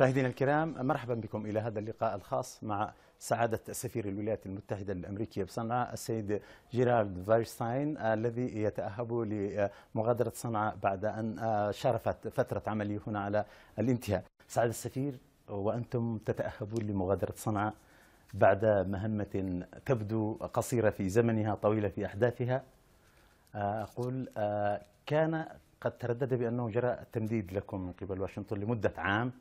مشاهدينا الكرام مرحبا بكم إلى هذا اللقاء الخاص مع سعادة سفير الولايات المتحدة الأمريكية بصنعاء السيد جيرارد فايرستاين الذي يتأهب لمغادرة صنعاء بعد أن آه، شرفت فترة عمله هنا على الانتهاء سعادة السفير وأنتم تتأهبون لمغادرة صنعاء بعد مهمة تبدو قصيرة في زمنها طويلة في أحداثها آه، أقول آه، كان قد تردد بأنه جرى التمديد لكم من قبل واشنطن لمدة عام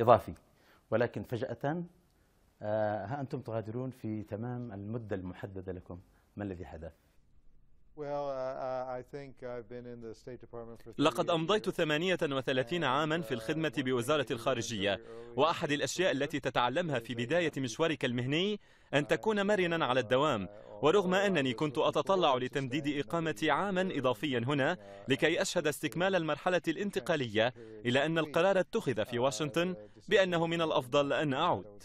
إضافي ولكن فجأة آه، ها أنتم تغادرون في تمام المدة المحددة لكم ما الذي حدث؟ Uh, uh, لقد أمضيت 38 عاما في uh, الخدمة بوزارة الخارجية وأحد الأشياء التي تتعلمها في بداية مشوارك المهني أن تكون مرنا على الدوام ورغم أنني كنت أتطلع لتمديد إقامتي عاما إضافيا هنا لكي أشهد استكمال المرحلة الانتقالية إلا أن القرار اتخذ في واشنطن بأنه من الأفضل أن أعود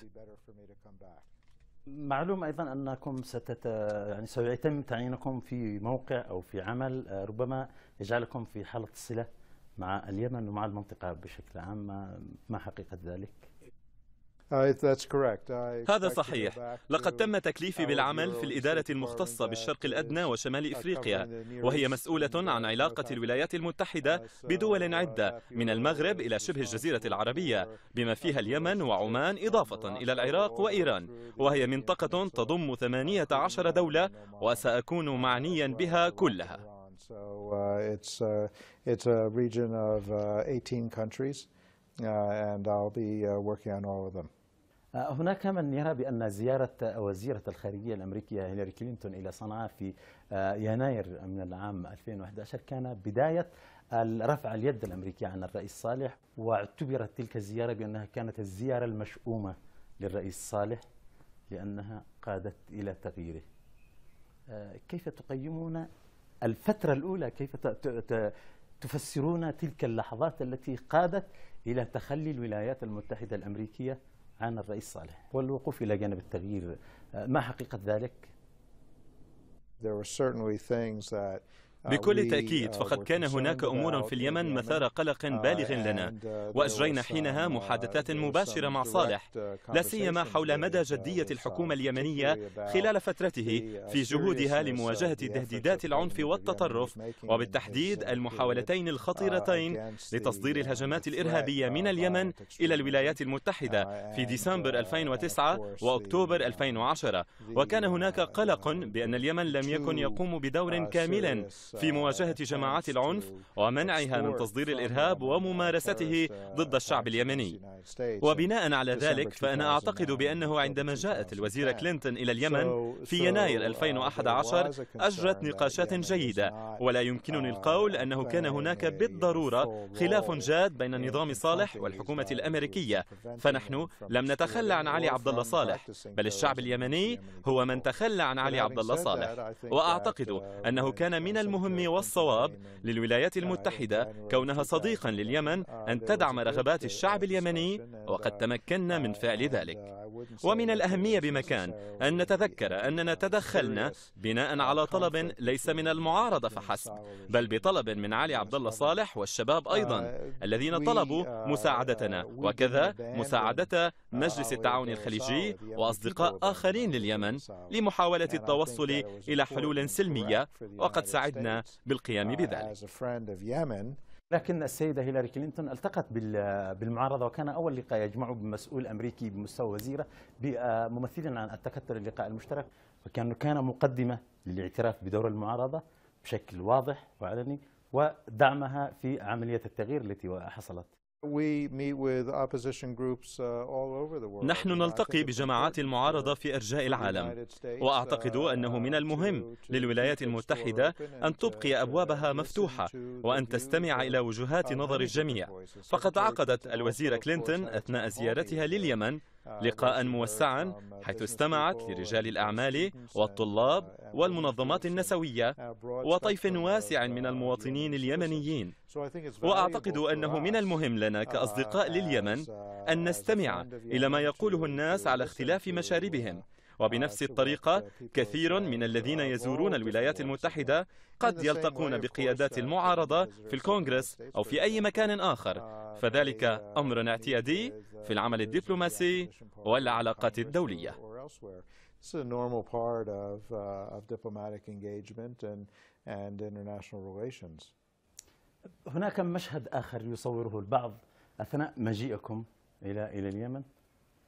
معلوم ايضا انكم ستت يعني سيتم تعيينكم في موقع او في عمل آه، ربما يجعلكم في حاله صله مع اليمن ومع المنطقه بشكل عام ما حقيقه ذلك؟ هذا صحيح لقد تم تكليفي بالعمل في الإدارة المختصة بالشرق الأدنى uh, وشمال uh, إفريقيا وهي مسؤولة عن علاقة الولايات المتحدة uh, بدول عدة من المغرب إلى شبه الجزيرة العربية بما فيها اليمن وعمان إضافة إلى العراق وإيران وهي منطقة تضم 18 دولة وسأكون معنيا بها كلها and I'll be working on all of them. هناك من يرى بأن زيارة وزيرة الخارجية الأمريكية هيلاري كلينتون إلى صنعاء في آه، يناير من العام 2011 كان بداية رفع اليد الأمريكية عن الرئيس صالح واعتبرت تلك الزيارة بأنها كانت الزيارة المشؤومة للرئيس صالح لأنها قادت إلى تغييره آه، كيف تقيمون الفترة الأولى كيف تفسرون تلك اللحظات التي قادت إلى تخلي الولايات المتحدة الأمريكية عن الرئيس صالح والوقوف إلى جانب التغيير آه، ما حقيقة ذلك؟ There were certainly things that بكل تأكيد فقد كان هناك أمور في اليمن مثار قلق آه، بالغ لنا وأجرينا حينها محادثات مباشرة مع صالح لا سيما حول مدى جدية الحكومة اليمنية خلال فترته uh, في جهودها لمواجهة تهديدات العنف والتطرف وبالتحديد المحاولتين uh, الخطيرتين لتصدير uh, الهجمات الإرهابية من اليمن إلى الولايات المتحدة في ديسمبر 2009 وأكتوبر 2010 وكان هناك قلق بأن اليمن لم يكن يقوم بدور كامل في مواجهة جماعات العنف ومنعها من تصدير الإرهاب وممارسته ضد الشعب اليمني وبناء على ذلك فأنا أعتقد بأنه عندما جاءت الوزيرة كلينتون إلى اليمن في يناير 2011 أجرت نقاشات جيدة ولا يمكنني القول أنه كان هناك بالضرورة خلاف جاد بين النظام صالح والحكومة الأمريكية فنحن لم نتخلى عن علي عبد الله صالح بل الشعب اليمني هو من تخلى عن علي عبد الله صالح وأعتقد أنه كان من المهم المهم والصواب للولايات المتحدة كونها صديقا لليمن أن تدعم رغبات الشعب اليمني وقد تمكنا من فعل ذلك ومن الأهمية بمكان أن نتذكر أننا تدخلنا بناء على طلب ليس من المعارضة فحسب بل بطلب من علي عبد الله صالح والشباب أيضا الذين طلبوا مساعدتنا وكذا مساعدة مجلس التعاون الخليجي وأصدقاء آخرين لليمن لمحاولة التوصل إلى حلول سلمية وقد سعدنا بالقيام بذلك لكن السيدة هيلاري كلينتون التقت بالمعارضة وكان أول لقاء يجمعه بمسؤول أمريكي بمستوى وزيرة بممثل آه، عن التكتل اللقاء المشترك فكان كان مقدمة للاعتراف بدور المعارضة بشكل واضح وعلني ودعمها في عملية التغيير التي حصلت Uh, نحن نلتقي بجماعات المعارضة في أرجاء العالم uh, وأعتقد أنه من المهم للولايات المتحدة أن تبقي أبوابها مفتوحة وأن تستمع إلى وجهات نظر الجميع فقد عقدت الوزيرة كلينتون أثناء زيارتها لليمن لقاء آه، موسعا آه، حيث استمعت لرجال الأعمال والطلاب والمنظمات النسوية وطيف واسع من uh, المواطنين اليمنيين وأعتقد أنه من المهم لنا uh, كأصدقاء لليمن uh, أن نستمع إلى ما يقوله الناس على اختلاف مشاربهم وبنفس آه، الطريقة آه، كثير من الذين آه، يزورون الولايات المتحدة قد يلتقون بقيادات المعارضة في الكونغرس أو في أي مكان آخر فذلك أمر اعتيادي في العمل الدبلوماسي والعلاقات الدولية uh, هناك مشهد آخر يصوره البعض أثناء مجيئكم إلى إلى اليمن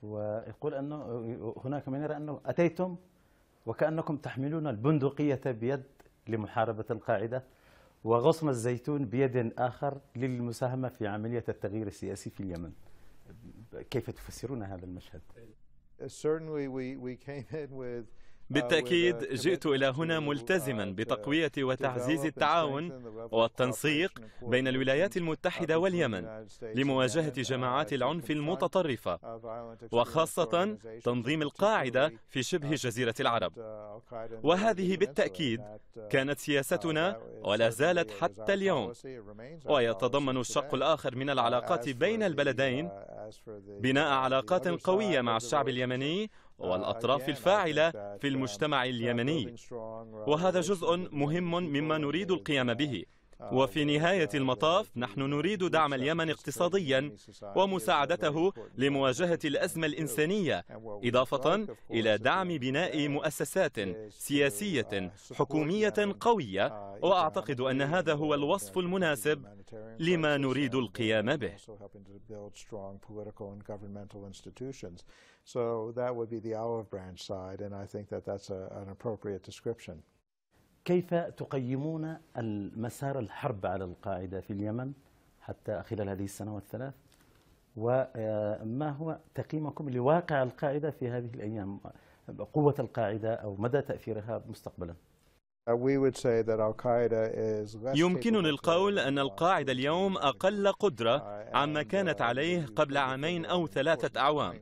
ويقول أنه هناك من يرى أنه أتيتم وكأنكم تحملون البندقية بيد لمحاربة القاعدة وغصن الزيتون بيد آخر للمساهمة في عملية التغيير السياسي في اليمن كيف تفسرون هذا المشهد؟ Certainly we, we came in with بالتأكيد آه، جئت إلى هنا ملتزما بتقوية وتعزيز التعاون والتنسيق بين الولايات المتحدة واليمن آه، لمواجهة جماعات العنف المتطرفة آه، وخاصة تنظيم القاعدة في شبه جزيرة العرب وهذه بالتأكيد كانت سياستنا ولا زالت حتى اليوم ويتضمن الشق الآخر من uh, العلاقات بين البلدين uh, بناء علاقات قوية مع الشعب اليمني والأطراف الفاعلة في المجتمع اليمني وهذا جزء مهم مما نريد القيام به وفي نهاية المطاف نحن نريد دعم اليمن اقتصاديا ومساعدته لمواجهة الأزمة الإنسانية إضافة إلى دعم بناء مؤسسات سياسية حكومية قوية وأعتقد أن هذا هو الوصف المناسب لما نريد القيام به So that would be the olive branch side, and I think that that's a, an appropriate description. كيف تقيمون المسار الحرب على القاعدة في اليمن حتى خلال هذه السنوات الثلاث وما هو تقييمكم لواقع القاعدة في هذه الأيام قوة القاعدة أو مدى تأثيرها مستقبلا Uh, يمكنني القول أن القاعدة uh, اليوم أقل قدرة uh, عما كانت عليه قبل عامين أو ثلاثة أعوام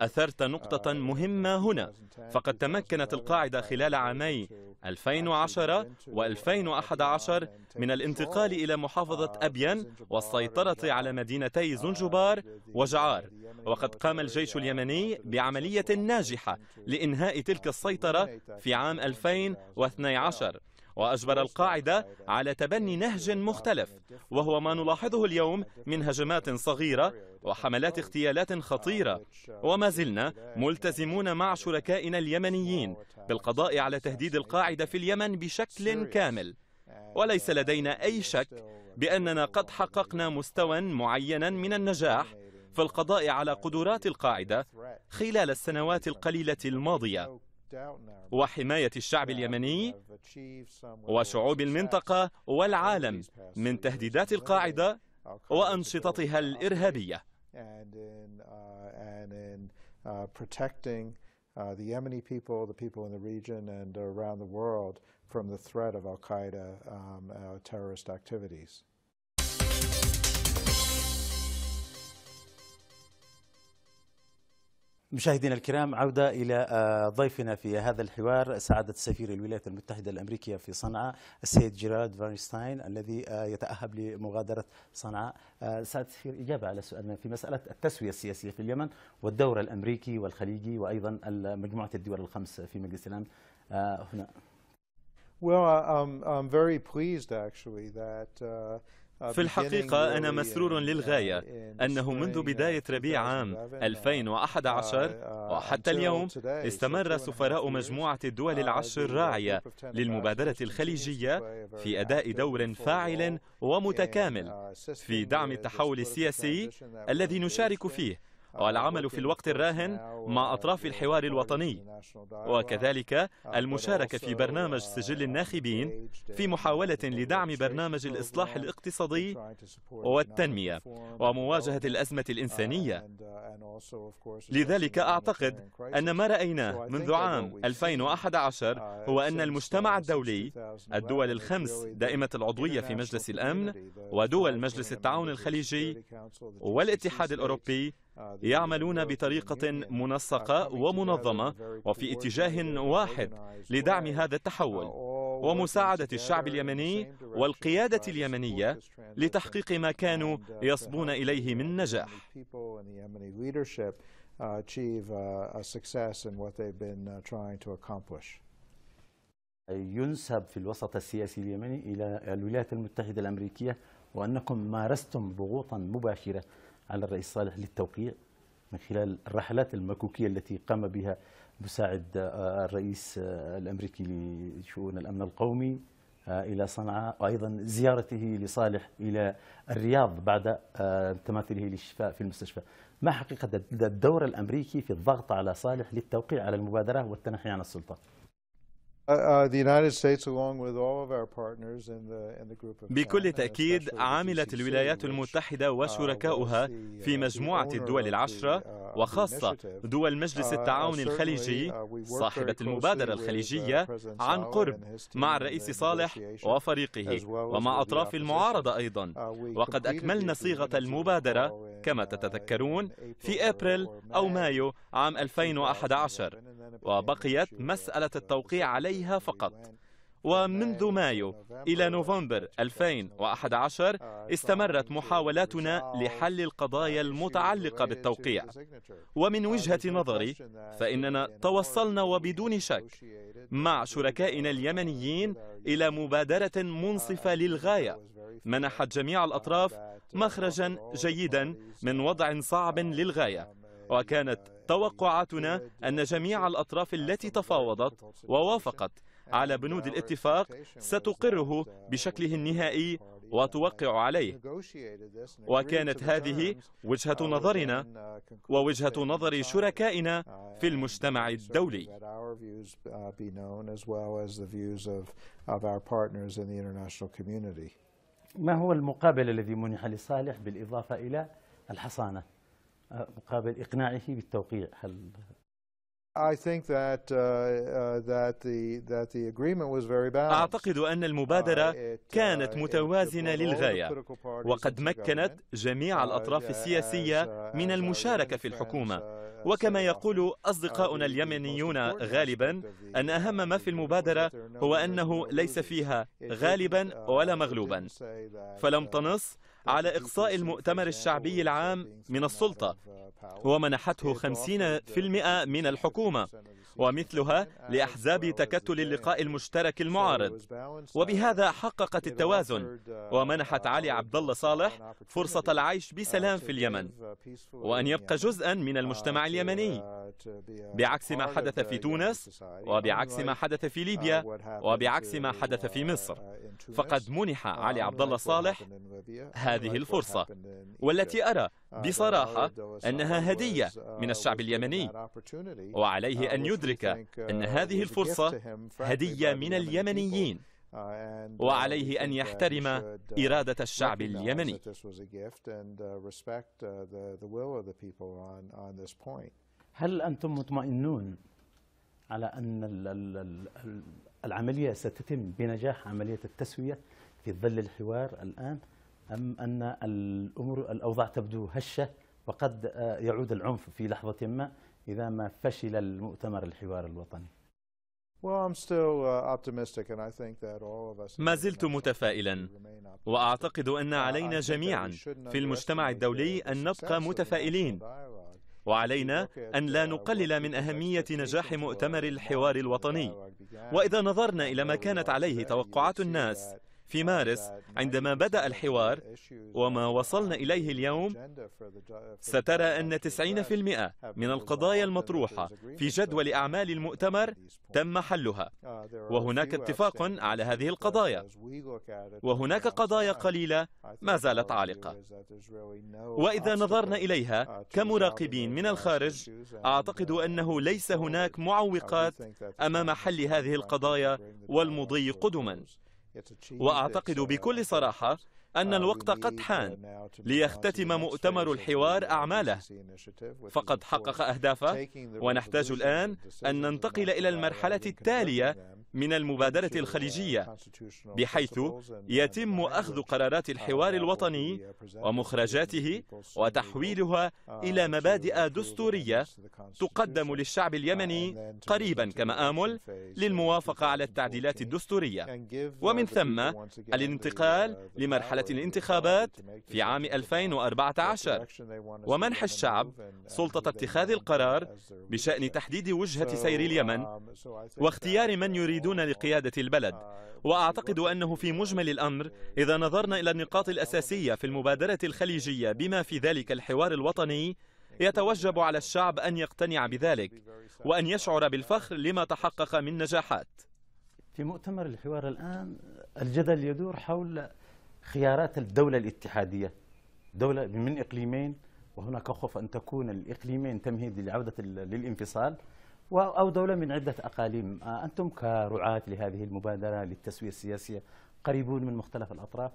أثرت نقطة مهمة هنا فقد تمكنت القاعدة خلال عامي 2010 و2011 من الانتقال إلى محافظة أبين والسيطرة على مدينتي زنجبار وجعار وقد قام الجيش اليمني بعملية ناجحة لإنهاء تلك السيطرة في عام 2012 وأجبر القاعدة على تبني نهج مختلف وهو ما نلاحظه اليوم من هجمات صغيرة وحملات اغتيالات خطيرة وما زلنا ملتزمون مع شركائنا اليمنيين بالقضاء على تهديد القاعدة في اليمن بشكل كامل وليس لدينا أي شك بأننا قد حققنا مستوى معينا من النجاح فالقضاء على قدرات القاعدة خلال السنوات القليلة الماضية وحماية الشعب اليمني وشعوب المنطقة والعالم من تهديدات القاعدة وأنشطتها الإرهابية from the threat of al-Qaeda um, uh, terrorist activities. مشاهدينا الكرام عودة إلى آه، ضيفنا في هذا الحوار سعادة سفير الولايات المتحدة الأمريكية في صنعاء السيد جيرارد فارنستاين الذي آه، يتأهب لمغادرة صنعاء آه، سعادة سفير إجابة على سؤالنا في مسألة التسوية السياسية في اليمن والدور الأمريكي والخليجي وأيضا مجموعة الدول الخمس في مجلس الأمن هنا Well, I'm, I'm very pleased actually that uh, في الحقيقة أنا مسرور uh, للغاية أنه منذ بداية ربيع عام 2011 uh, uh, وحتى اليوم استمر سفراء مجموعة الدول العشر الراعية للمبادرة الخليجية في أداء دور فاعل ومتكامل في دعم التحول السياسي الذي نشارك فيه والعمل في الوقت الراهن مع أطراف الحوار الوطني وكذلك المشاركة في برنامج سجل الناخبين في محاولة لدعم برنامج الإصلاح الاقتصادي والتنمية ومواجهة الأزمة الإنسانية لذلك أعتقد أن ما رأيناه منذ عام 2011 هو أن المجتمع الدولي الدول الخمس دائمة العضوية في مجلس الأمن ودول مجلس التعاون الخليجي والاتحاد الأوروبي يعملون بطريقة منسقة ومنظمة وفي اتجاه واحد لدعم هذا التحول ومساعدة الشعب اليمني والقيادة اليمنية لتحقيق ما كانوا uh, يصبون إليه من نجاح uh, uh, ينسب في الوسط السياسي اليمني إلى الولايات المتحدة الأمريكية وأنكم مارستم ضغوطا مباشرة على الرئيس صالح للتوقيع من خلال الرحلات المكوكية التي قام بها مساعد آه، الرئيس آه، الأمريكي لشؤون الأمن القومي آه، إلى صنعاء وأيضا زيارته لصالح إلى الرياض بعد تماثله للشفاء في المستشفى ما حقيقة الدور الأمريكي في الضغط على صالح للتوقيع على المبادرة والتنحي عن السلطة؟ Uh, uh, بكل تأكيد عملت الولايات المتحدة uh, وشركاؤها في مجموعة الدول العشرة وخاصة دول مجلس التعاون الخليجي صاحبة المبادرة الخليجية عن قرب مع الرئيس صالح وفريقه ومع أطراف المعارضة أيضا وقد أكملنا صيغة المبادرة كما تتذكرون في أبريل أو مايو عام 2011 وبقيت مسألة التوقيع عليه عليها فقط ومنذ مايو إلى نوفمبر 2011 استمرت محاولاتنا لحل القضايا المتعلقة بالتوقيع ومن وجهة نظري فإننا توصلنا وبدون شك مع شركائنا اليمنيين إلى مبادرة منصفة للغاية منحت جميع الأطراف مخرجا جيدا من وضع صعب للغاية وكانت توقعاتنا أن جميع الأطراف التي تفاوضت ووافقت على بنود الاتفاق ستقره بشكله النهائي وتوقع عليه وكانت هذه وجهة نظرنا ووجهة نظر شركائنا في المجتمع الدولي ما هو المقابل الذي منح لصالح بالإضافة إلى الحصانة؟ مقابل إقناعه بالتوقيع هل أعتقد أن المبادرة uh, uh, كانت متوازنة للغاية وقد مكنت جميع uh, الأطراف السياسية من المشاركة في الحكومة وكما يقول أصدقاؤنا اليمنيون غالبا أن أهم ما في المبادرة هو أنه ليس فيها غالبا ولا مغلوبا فلم تنص على إقصاء المؤتمر الشعبي العام من السلطة ومنحته 50% من الحكومة ومثلها لأحزاب تكتل اللقاء المشترك المعارض وبهذا حققت التوازن ومنحت علي عبد الله صالح فرصة العيش بسلام في اليمن وأن يبقى جزءا من المجتمع اليمني بعكس ما حدث في تونس وبعكس ما حدث في ليبيا uh, وبعكس ما uh, حدث في مصر فقد منح uh, علي عبد الله صالح هذه الفرصة والتي أرى بصراحة أنها هدية من الشعب اليمني وعليه أن يدرك أن هذه الفرصة هدية من اليمنيين وعليه أن يحترم إرادة الشعب اليمني هل أنتم مطمئنون على أن العملية ستتم بنجاح عملية التسوية في ظل الحوار الآن أم أن الأمور الأوضاع تبدو هشة وقد آه، يعود العنف في لحظة ما إذا ما فشل المؤتمر الحوار الوطني uh, ما زلت متفائلا واعتقد ان uh, علينا جميعا في المجتمع الدولي ان نبقى متفائلين وعلينا أن لا نقلل من أهمية نجاح مؤتمر الحوار الوطني وإذا نظرنا إلى ما كانت عليه توقعات الناس في مارس عندما بدأ الحوار وما وصلنا إليه اليوم سترى أن 90% من القضايا المطروحة في جدول أعمال المؤتمر تم حلها وهناك اتفاق على هذه القضايا وهناك قضايا قليلة ما زالت عالقة وإذا نظرنا إليها كمراقبين من الخارج أعتقد أنه ليس هناك معوقات أمام حل هذه القضايا والمضي قدما وأعتقد بكل صراحة أن uh, الوقت قد uh, حان ليختتم مؤتمر الحوار أعماله فقد حقق أهدافه ونحتاج الآن أن ننتقل إلى المرحلة التالية من المبادرة الخليجية بحيث يتم أخذ قرارات الحوار الوطني ومخرجاته وتحويلها إلى مبادئ دستورية تقدم للشعب اليمني قريبا كما آمل للموافقة على التعديلات الدستورية ومن ثم الانتقال لمرحلة الانتخابات في عام 2014 ومنح الشعب سلطة اتخاذ القرار بشأن تحديد وجهة سير اليمن واختيار من يريد جاهدون لقيادة البلد وأعتقد أنه في مجمل الأمر إذا نظرنا إلى النقاط الأساسية في المبادرة الخليجية بما في ذلك الحوار الوطني يتوجب على الشعب أن يقتنع بذلك وأن يشعر بالفخر لما تحقق من نجاحات في مؤتمر الحوار الآن الجدل يدور حول خيارات الدولة الاتحادية دولة من إقليمين وهناك خوف أن تكون الإقليمين تمهيد لعودة للانفصال أو دولة من عدة أقاليم آه، أنتم كرعاة لهذه المبادرة للتسوية السياسية قريبون من مختلف الأطراف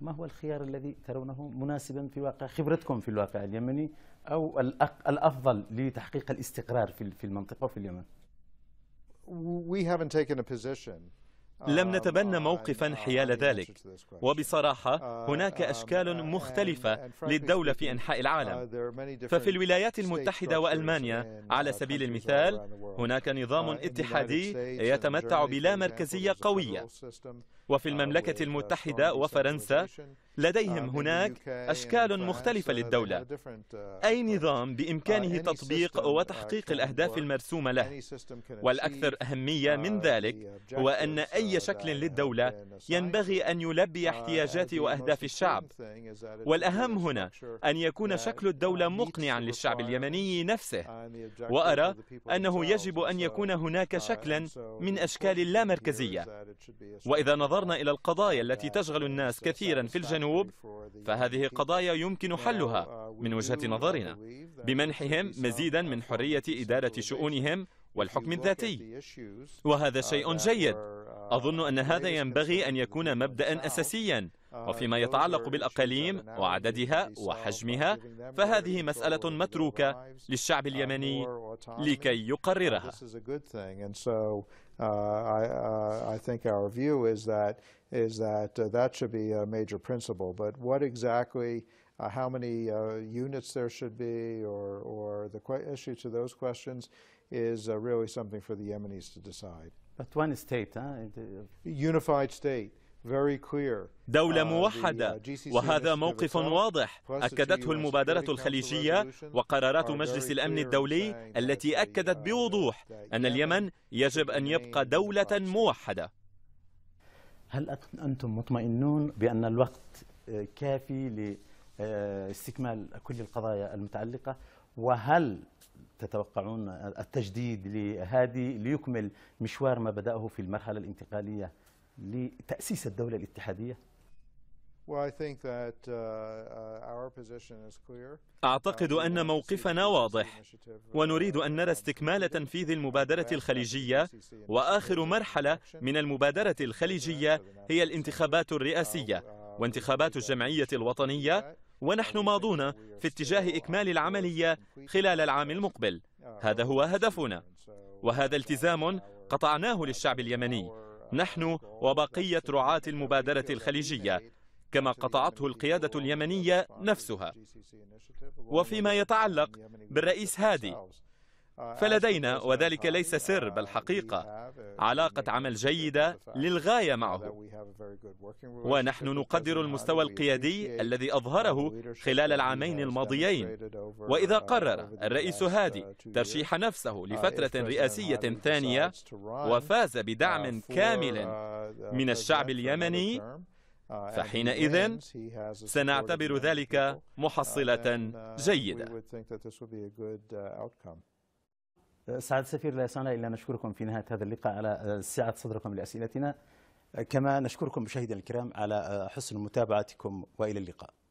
ما هو الخيار الذي ترونه مناسبا في واقع خبرتكم في الواقع اليمني أو الأفضل لتحقيق الاستقرار في المنطقة وفي اليمن We haven't taken a position لم نتبنى موقفا حيال ذلك وبصراحة هناك أشكال مختلفة للدولة في أنحاء العالم ففي الولايات المتحدة وألمانيا على سبيل المثال هناك نظام اتحادي يتمتع بلا مركزية قوية وفي المملكة المتحدة وفرنسا لديهم هناك أشكال مختلفة للدولة أي نظام بإمكانه uh, تطبيق وتحقيق الأهداف المرسومة له والأكثر أهمية من uh, ذلك هو أن uh, أي شكل للدولة ينبغي أن يلبي احتياجات وأهداف الشعب والأهم هنا أن يكون شكل الدولة مقنعا للشعب اليمني نفسه وأرى أنه يجب أن يكون هناك شكلا من أشكال اللامركزية وإذا نظرنا نظرنا إلى القضايا التي تشغل الناس كثيرا في الجنوب فهذه قضايا يمكن حلها من وجهة نظرنا بمنحهم مزيدا من حرية إدارة شؤونهم والحكم الذاتي وهذا شيء جيد أظن أن هذا ينبغي أن يكون مبدأ أساسيا وفيما يتعلق بالأقاليم وعددها وحجمها فهذه مسألة متروكة للشعب اليمني لكي يقررها I think our view is that that should be a major principle. But what exactly, how many units there should be, or or the issue to those questions, is really something for the Yemenis to decide. But one state, huh? Unified state. دولة uh, uh, موحدة وهذا موقف واضح أكدته المبادرة الخليجية وقرارات مجلس الأمن الدولي التي أكدت uh, بوضوح أن اليمن يجب أن يبقى دولة موحدة هل أنتم مطمئنون بأن الوقت كافي لاستكمال كل القضايا المتعلقة وهل تتوقعون التجديد لهادي ليكمل مشوار ما بدأه في المرحلة الانتقالية لتأسيس الدولة الاتحادية؟ uh, uh, أعتقد uh, أن موقفنا واضح ونريد أن نرى استكمال تنفيذ المبادرة الخليجية وآخر مرحلة من المبادرة الخليجية هي الانتخابات الرئاسية وانتخابات الجمعية الوطنية ونحن ماضون في اتجاه إكمال العملية خلال العام المقبل هذا هو هدفنا وهذا التزام قطعناه للشعب اليمني نحن وبقية رعاة المبادرة الخليجية كما قطعته القيادة اليمنية نفسها وفيما يتعلق بالرئيس هادي فلدينا وذلك ليس سر بل حقيقة علاقة عمل جيدة للغاية معه ونحن نقدر المستوى القيادي الذي أظهره خلال العامين الماضيين وإذا قرر الرئيس هادي ترشيح نفسه لفترة رئاسية ثانية وفاز بدعم كامل من الشعب اليمني فحينئذ سنعتبر ذلك محصلة جيدة سعادة السفير لا يسعنا إلا نشكركم في نهاية هذا اللقاء على آه، سعة صدركم لأسئلتنا آه، كما نشكركم مشاهدينا الكرام على آه، حسن متابعتكم وإلى اللقاء